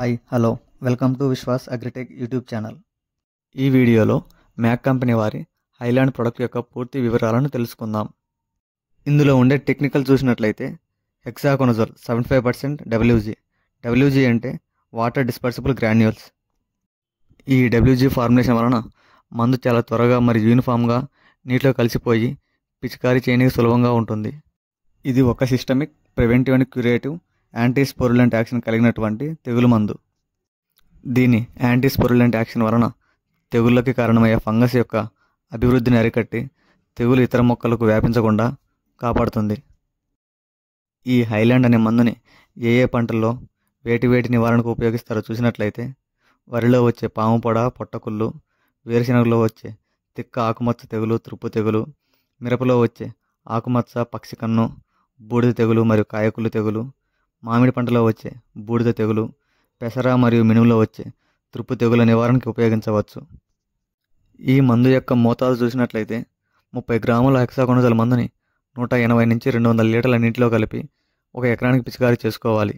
hi hello welcome to Vishwas Agritech YouTube channel ఈ వీడియోలో Mac company వారి హైలాండ్ ప్రొడక్ట్ యొక్క పూర్తి వివరాలను తెలుసుకుందాం ఇందులో ఉండే టెక్నికల్ చూసినట్లయితే hexaconazole seventy five percent WG WG అంటే వాటర్ డిస్పర్సిబుల్ గ్రాన్యూల్స్ ఈ డబ్ల్యూజీ ఫార్ములేషన్ వలన మందు చాలా త్వరగా మరియు యూనిఫామ్గా నీటిలో కలిసిపోయి పిచికారీ చేయడానికి సులభంగా ఉంటుంది ఇది ఒక systemic preventive and curative antisporulant action కలిగినటువంటి తెగులు మందు దీని యాంటీస్పొరులెంట్ యాక్షన్ వలన తెగుళ్ళకి కారణమయ్యే ఫంగస్ యొక్క అభివృద్ధిని అరికట్టి తెగులు ఇతర మొక్కలకు వ్యాపించకుండా కాపాడుతుంది ఈ హైలాండ్ అనే మందుని ఏ ఏ పంటల్లో వేటి వేటి నివారణకు ఉపయోగిస్తారో చూసినట్లయితే వరిలో వచ్చే పాము పొడ పొట్టకుళ్ళు వేరుశెనగలో వచ్చే తిక్క ఆకుమచ్చ తెగులు తురుపు తెగులు మిరపలో వచ్చే ఆకుమచ్చ పక్షికన్ను బూడిద తెగులు మరియు కాయకుళ్ళు తెగులు మామిడి పంటలో వచ్చే బూడిద తెగులు పెసర మరియు మినుములో వచ్చే తృప్పు తెగుల నివారణకి ఉపయోగించవచ్చు ఈ మందు యొక్క మోతాదు చూసినట్లయితే ముప్పై గ్రాముల హెక్సాగొనజల మందుని నూట ఎనభై నుంచి రెండు వందల లీటర్ల నీటిలో కలిపి ఒక ఎకరానికి పిచికారీ చేసుకోవాలి